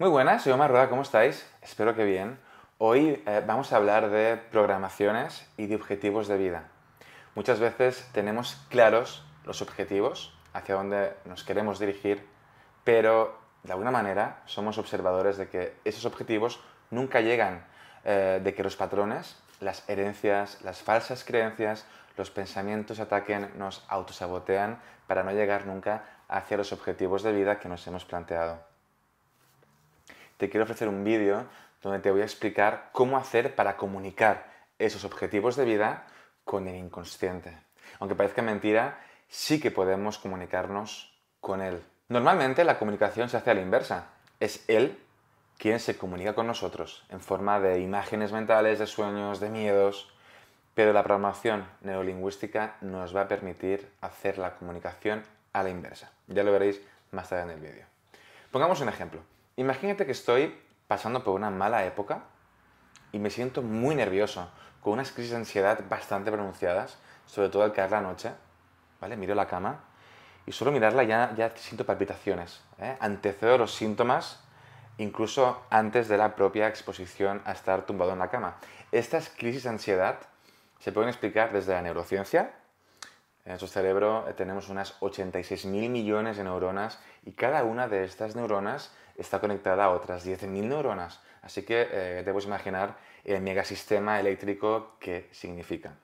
Muy buenas, soy Omar Rueda, ¿cómo estáis? Espero que bien. Hoy eh, vamos a hablar de programaciones y de objetivos de vida. Muchas veces tenemos claros los objetivos, hacia donde nos queremos dirigir, pero de alguna manera somos observadores de que esos objetivos nunca llegan, eh, de que los patrones, las herencias, las falsas creencias, los pensamientos ataquen, nos autosabotean para no llegar nunca hacia los objetivos de vida que nos hemos planteado te quiero ofrecer un vídeo donde te voy a explicar cómo hacer para comunicar esos objetivos de vida con el inconsciente. Aunque parezca mentira, sí que podemos comunicarnos con él. Normalmente la comunicación se hace a la inversa. Es él quien se comunica con nosotros en forma de imágenes mentales, de sueños, de miedos. Pero la programación neurolingüística nos va a permitir hacer la comunicación a la inversa. Ya lo veréis más tarde en el vídeo. Pongamos un ejemplo. Imagínate que estoy pasando por una mala época y me siento muy nervioso, con unas crisis de ansiedad bastante pronunciadas, sobre todo al caer la noche, ¿vale? Miro la cama y solo mirarla ya, ya siento palpitaciones. ¿eh? Antecedo los síntomas incluso antes de la propia exposición a estar tumbado en la cama. Estas crisis de ansiedad se pueden explicar desde la neurociencia, en nuestro cerebro eh, tenemos unas 86.000 millones de neuronas y cada una de estas neuronas está conectada a otras 10.000 neuronas. Así que eh, imaginar el megasistema eléctrico que significa.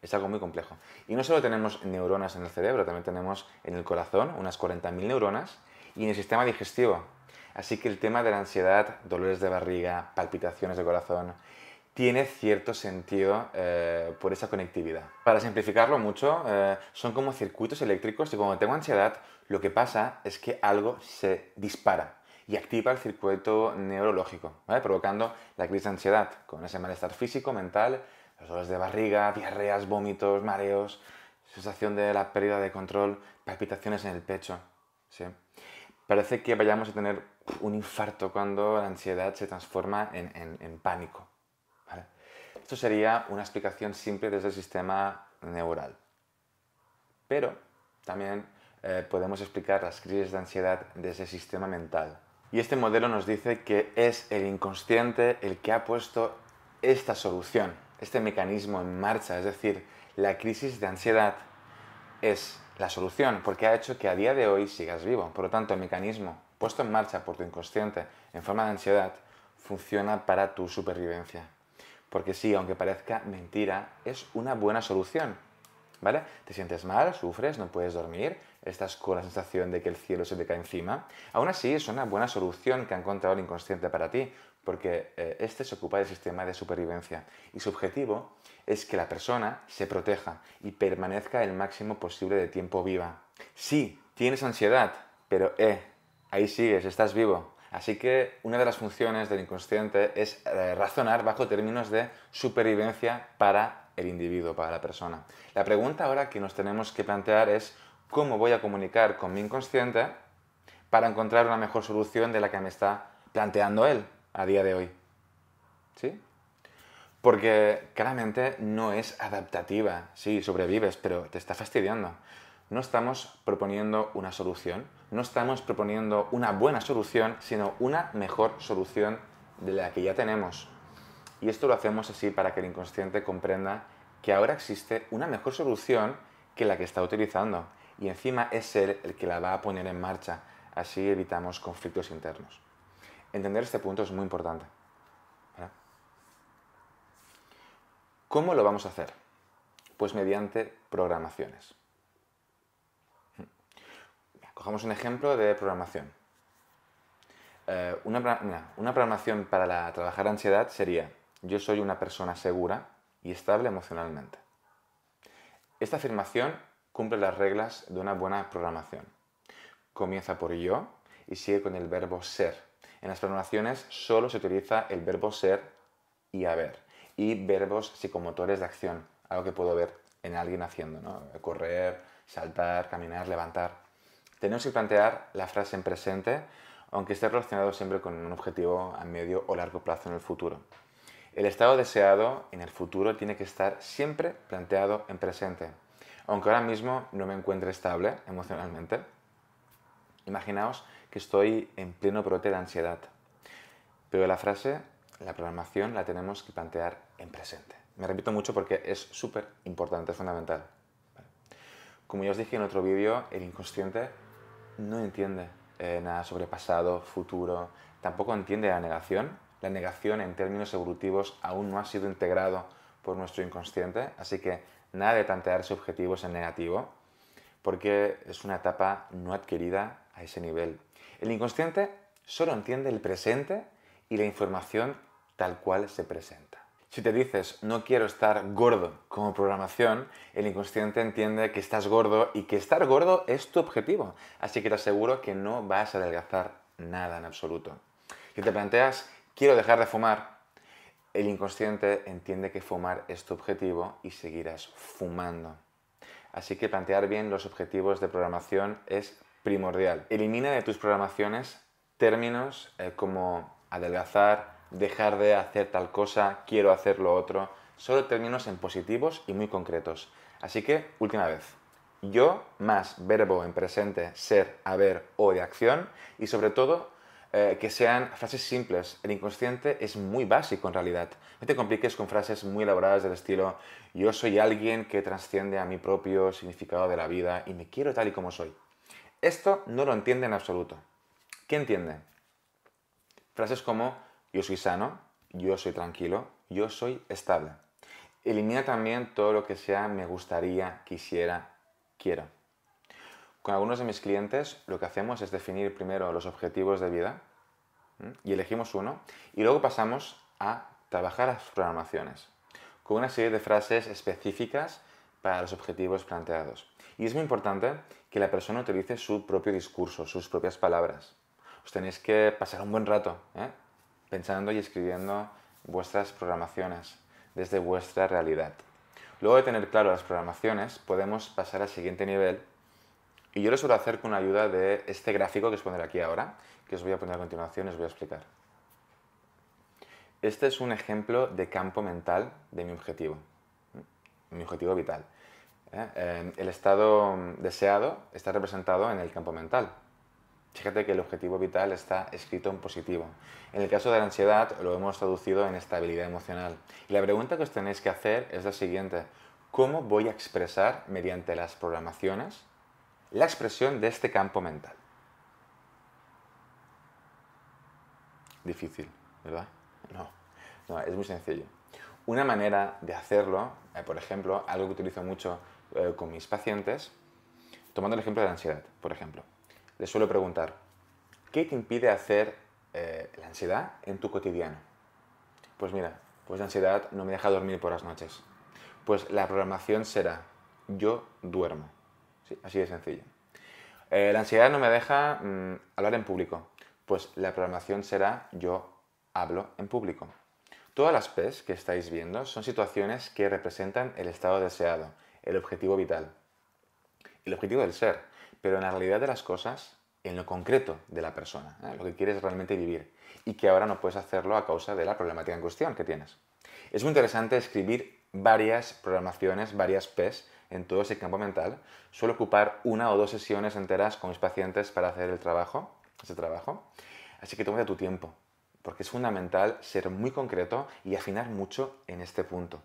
Es algo muy complejo. Y no solo tenemos neuronas en el cerebro, también tenemos en el corazón unas 40.000 neuronas y en el sistema digestivo. Así que el tema de la ansiedad, dolores de barriga, palpitaciones de corazón tiene cierto sentido eh, por esa conectividad. Para simplificarlo mucho, eh, son como circuitos eléctricos y cuando tengo ansiedad, lo que pasa es que algo se dispara y activa el circuito neurológico, provocando la crisis de ansiedad, con ese malestar físico, mental, los dolores de barriga, diarreas, vómitos, mareos, sensación de la pérdida de control, palpitaciones en el pecho. Parece que vayamos a tener un infarto cuando la ansiedad se transforma en pánico. Esto sería una explicación simple desde el sistema neural. Pero también eh, podemos explicar las crisis de ansiedad desde el sistema mental. Y este modelo nos dice que es el inconsciente el que ha puesto esta solución, este mecanismo en marcha. Es decir, la crisis de ansiedad es la solución porque ha hecho que a día de hoy sigas vivo. Por lo tanto, el mecanismo puesto en marcha por tu inconsciente en forma de ansiedad funciona para tu supervivencia. Porque sí, aunque parezca mentira, es una buena solución. ¿Vale? Te sientes mal, sufres, no puedes dormir, estás con la sensación de que el cielo se te cae encima. Aún así, es una buena solución que ha encontrado el inconsciente para ti, porque eh, este se ocupa del sistema de supervivencia y su objetivo es que la persona se proteja y permanezca el máximo posible de tiempo viva. Sí, tienes ansiedad, pero eh, ahí sigues, estás vivo, Así que una de las funciones del inconsciente es eh, razonar bajo términos de supervivencia para el individuo, para la persona. La pregunta ahora que nos tenemos que plantear es cómo voy a comunicar con mi inconsciente para encontrar una mejor solución de la que me está planteando él a día de hoy. ¿Sí? Porque claramente no es adaptativa. Sí, sobrevives, pero te está fastidiando. No estamos proponiendo una solución, no estamos proponiendo una buena solución, sino una mejor solución de la que ya tenemos. Y esto lo hacemos así para que el inconsciente comprenda que ahora existe una mejor solución que la que está utilizando. Y encima es él el que la va a poner en marcha. Así evitamos conflictos internos. Entender este punto es muy importante. ¿Cómo lo vamos a hacer? Pues mediante programaciones. Cogemos un ejemplo de programación. Eh, una, programación para la, trabajar ansiedad sería, yo soy una persona segura y estable emocionalmente. Esta afirmación cumple las reglas de una buena programación. Comienza por yo y sigue con el verbo ser. En las programaciones solo se utiliza el verbo ser y haber y verbos psicomotores de acción, algo que puedo ver en alguien haciendo, correr, saltar, caminar, levantar tenemos que plantear la frase en presente, aunque esté relacionado siempre con un objetivo a medio o largo plazo en el futuro. El estado deseado en el futuro tiene que estar siempre planteado en presente, aunque ahora mismo no me encuentre estable emocionalmente. Imaginaos que estoy en pleno brote de ansiedad, pero la frase, la programación, la tenemos que plantear en presente. Me repito mucho porque es súper importante, es fundamental. Como ya os dije en otro vídeo, el inconsciente no entiende eh, nada sobre pasado, futuro, tampoco entiende la negación. La negación en términos evolutivos aún no ha sido integrado por nuestro inconsciente, así que nada de tantearse objetivos en negativo, porque es una etapa no adquirida a ese nivel. El inconsciente solo entiende el presente y la información tal cual se presenta. Si te dices no quiero estar gordo como programación, el inconsciente entiende que estás gordo y que estar gordo es tu objetivo. Así que te aseguro que no vas a adelgazar nada en absoluto. Si te planteas quiero dejar de fumar, el inconsciente entiende que fumar es tu objetivo y seguirás fumando. Así que plantear bien los objetivos de programación es primordial. Elimina de tus programaciones términos eh, como adelgazar, dejar de hacer tal cosa, quiero hacer lo otro, solo términos en positivos y muy concretos. Así que, última vez, yo más verbo en presente, ser, haber o de acción y sobre todo eh, que sean frases simples. El inconsciente es muy básico en realidad. No te compliques con frases muy elaboradas del estilo yo soy alguien que trasciende a mi propio significado de la vida y me quiero tal y como soy. Esto no lo entiende en absoluto. ¿Qué entiende? Frases como yo soy sano, yo soy tranquilo, yo soy estable. Elimina también todo lo que sea me gustaría, quisiera, quiero. Con algunos de mis clientes lo que hacemos es definir primero los objetivos de vida y elegimos uno y luego pasamos a trabajar las programaciones con una serie de frases específicas para los objetivos planteados. Y es muy importante que la persona utilice su propio discurso, sus propias palabras. Os tenéis que pasar un buen rato ¿eh? pensando y escribiendo vuestras programaciones desde vuestra realidad. Luego de tener claro las programaciones, podemos pasar al siguiente nivel. Y yo lo suelo hacer con ayuda de este gráfico que os pondré aquí ahora, que os voy a poner a continuación y os voy a explicar. Este es un ejemplo de campo mental de mi objetivo, mi objetivo vital. ¿eh? Eh, el estado deseado está representado en el campo mental. Fíjate que el objetivo vital está escrito en positivo. En el caso de la ansiedad lo hemos traducido en estabilidad emocional. Y la pregunta que os tenéis que hacer es la siguiente. ¿Cómo voy a expresar mediante las programaciones la expresión de este campo mental? Difícil, ¿verdad? No, no es muy sencillo. Una manera de hacerlo, eh, por ejemplo, algo que utilizo mucho eh, con mis pacientes, tomando el ejemplo de la ansiedad, por ejemplo. Te suelo preguntar, ¿qué te impide hacer eh, la ansiedad en tu cotidiano? Pues mira, pues la ansiedad no me deja dormir por las noches. Pues la programación será, yo duermo. Así de sencillo. Eh, la ansiedad no me deja mm, hablar en público. Pues la programación será, yo hablo en público. Todas las P's que estáis viendo son situaciones que representan el estado deseado, el objetivo vital, el objetivo del ser pero en la realidad de las cosas, en lo concreto de la persona, ¿eh? lo que quieres realmente vivir, y que ahora no puedes hacerlo a causa de la problemática en cuestión que tienes. Es muy interesante escribir varias programaciones, varias P's en todo ese campo mental. Suelo ocupar una o dos sesiones enteras con mis pacientes para hacer el trabajo, ese trabajo. Así que tómate tu tiempo, porque es fundamental ser muy concreto y afinar mucho en este punto.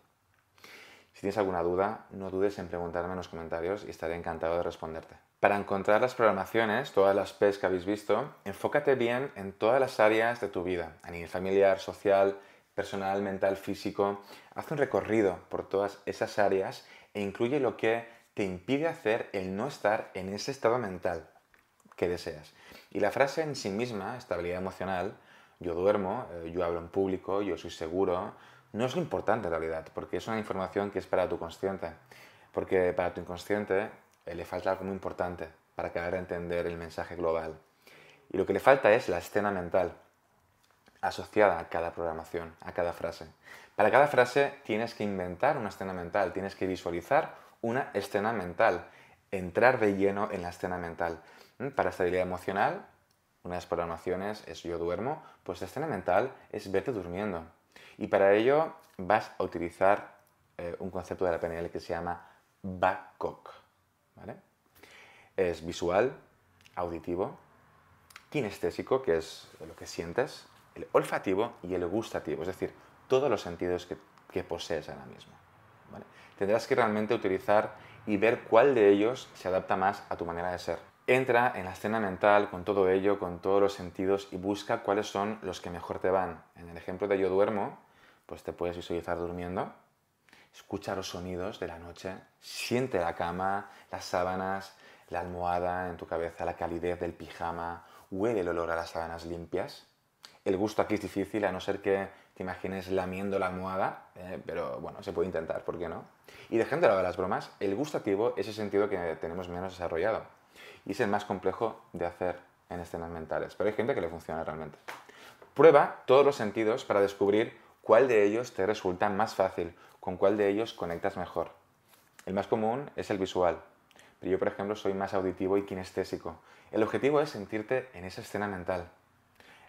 Si tienes alguna duda, no dudes en preguntarme en los comentarios y estaré encantado de responderte. Para encontrar las programaciones, todas las P's que habéis visto, enfócate bien en todas las áreas de tu vida, a nivel familiar, social, personal, mental, físico. Haz un recorrido por todas esas áreas e incluye lo que te impide hacer el no estar en ese estado mental que deseas. Y la frase en sí misma, estabilidad emocional, yo duermo, eh, yo hablo en público, yo soy seguro, no es lo importante en realidad, porque es una información que es para tu consciente. Porque para tu inconsciente eh, le falta algo muy importante para acabar a entender el mensaje global. Y lo que le falta es la escena mental asociada a cada programación, a cada frase. Para cada frase tienes que inventar una escena mental, tienes que visualizar una escena mental, entrar de lleno en la escena mental. Mm, para estabilidad emocional, una de las programaciones es yo duermo, pues la escena mental es verte durmiendo. Y para ello vas a utilizar eh, un concepto de la PNL que se llama backcock. Es visual, auditivo, kinestésico, que es lo que sientes, el olfativo y el gustativo, es decir, todos los sentidos que, que posees ahora mismo. Tendrás que realmente utilizar y ver cuál de ellos se adapta más a tu manera de ser. Entra en la escena mental con todo ello, con todos los sentidos y busca cuáles son los que mejor te van. En el ejemplo de yo duermo, pues te puedes visualizar durmiendo, escucha los sonidos de la noche, siente la cama, las sábanas, la almohada en tu cabeza, la calidez del pijama, huele el olor a las sábanas limpias. El gusto aquí es difícil, a no ser que te imagines lamiendo la almohada, eh, pero bueno, se puede intentar, ¿por qué no? Y dejando de lado las bromas, el gustativo es el sentido que tenemos menos desarrollado y es el más complejo de hacer en escenas mentales, pero hay gente que le funciona realmente. Prueba todos los sentidos para descubrir cuál de ellos te resulta más fácil, con cuál de ellos conectas mejor. El más común es el visual, pero yo por ejemplo soy más auditivo y kinestésico. El objetivo es sentirte en esa escena mental.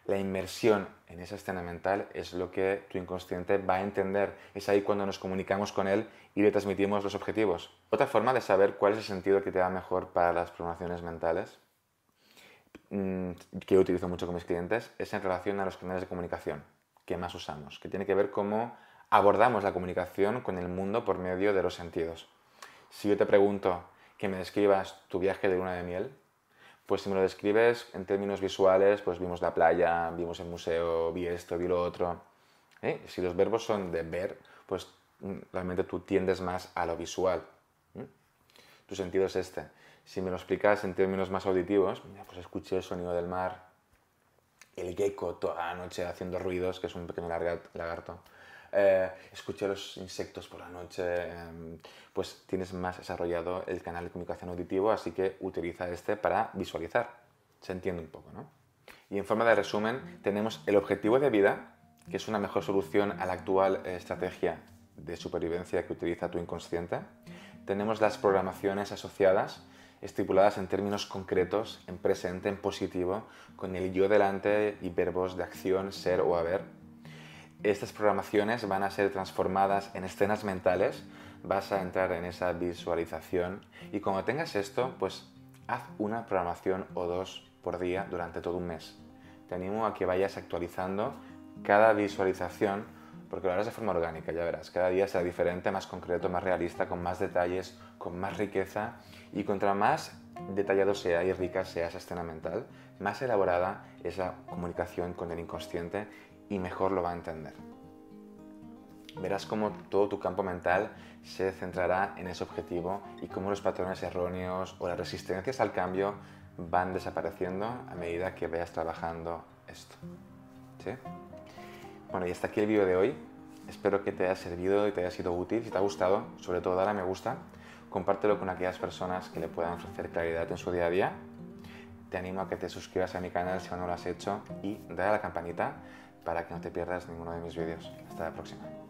La inmersión en esa escena mental es lo que tu inconsciente va a entender. Es ahí cuando nos comunicamos con él y le transmitimos los objetivos. Otra forma de saber cuál es el sentido que te da mejor para las programaciones mentales, mm, que utilizo mucho con mis clientes, es en relación a los canales de comunicación que más usamos, que tiene que ver cómo abordamos la comunicación con el mundo por medio de los sentidos. Si yo te pregunto que me describas tu viaje de luna de miel, pues si me lo describes en términos visuales, pues vimos la playa, vimos el museo, vi esto, vi lo otro. ¿Eh? Si los verbos son de ver, pues mm, realmente tú tiendes más a lo visual. Tu sentido es este. Si me lo explicas en términos más auditivos, pues escuché el sonido del mar, el gecko toda la noche haciendo ruidos, que es un pequeño lagarto. Eh, escuché los insectos por la noche, em, pues tienes más desarrollado el canal de comunicación auditivo, así que utiliza este para visualizar. Se entiende un poco, ¿no? Y en forma de resumen, tenemos el objetivo de vida, que es una mejor solución a la actual eh, estrategia de supervivencia que utiliza tu inconsciente. Tenemos las programaciones asociadas, estipuladas en términos concretos, en presente, en positivo, con el yo delante y verbos de acción, ser o haber. Estas programaciones van a ser transformadas en escenas mentales, vas a entrar en esa visualización y cuando tengas esto, pues haz una programación o dos por día durante todo un mes. Te animo a que vayas actualizando cada visualización porque lo harás de forma orgánica, ya verás. Cada día será diferente, más concreto, más realista, con más detalles, con más riqueza. Y contra más detallado sea y rica sea esa escena mental, más elaborada esa comunicación con el inconsciente y mejor lo va a entender. Verás cómo todo tu campo mental se centrará en ese objetivo y cómo los patrones erróneos o las resistencias al cambio van desapareciendo a medida que vayas trabajando esto. ¿Sí? Bueno, y hasta aquí el vídeo de hoy. Espero que te haya servido y te haya sido útil. Si te ha gustado, sobre todo dale a me gusta. Compártelo con aquellas personas que le puedan ofrecer claridad en su día a día. Te animo a que te suscribas a mi canal si aún no lo has hecho y dale a la campanita para que no te pierdas ninguno de mis vídeos. Hasta la próxima.